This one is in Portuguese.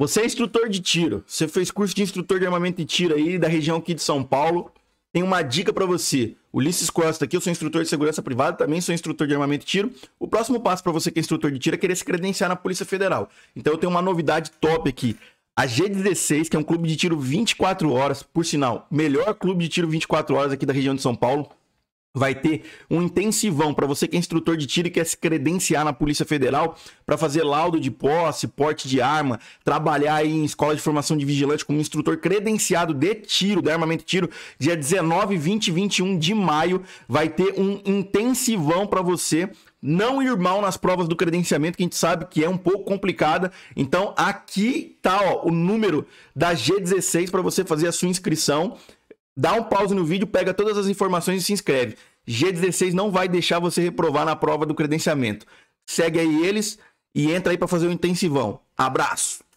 Você é instrutor de tiro. Você fez curso de instrutor de armamento e tiro aí da região aqui de São Paulo. Tem uma dica para você. Ulisses Costa aqui, eu sou instrutor de segurança privada, também sou instrutor de armamento e tiro. O próximo passo para você que é instrutor de tiro é querer se credenciar na Polícia Federal. Então eu tenho uma novidade top aqui. A G16, que é um clube de tiro 24 horas, por sinal, melhor clube de tiro 24 horas aqui da região de São Paulo vai ter um intensivão para você que é instrutor de tiro e quer se credenciar na Polícia Federal para fazer laudo de posse, porte de arma, trabalhar em escola de formação de vigilante como instrutor credenciado de tiro, de armamento de tiro, dia 19, 20 e 21 de maio, vai ter um intensivão para você não ir mal nas provas do credenciamento, que a gente sabe que é um pouco complicada. Então aqui tá ó, o número da G16 para você fazer a sua inscrição dá um pause no vídeo, pega todas as informações e se inscreve. G16 não vai deixar você reprovar na prova do credenciamento. Segue aí eles e entra aí para fazer o um intensivão. Abraço!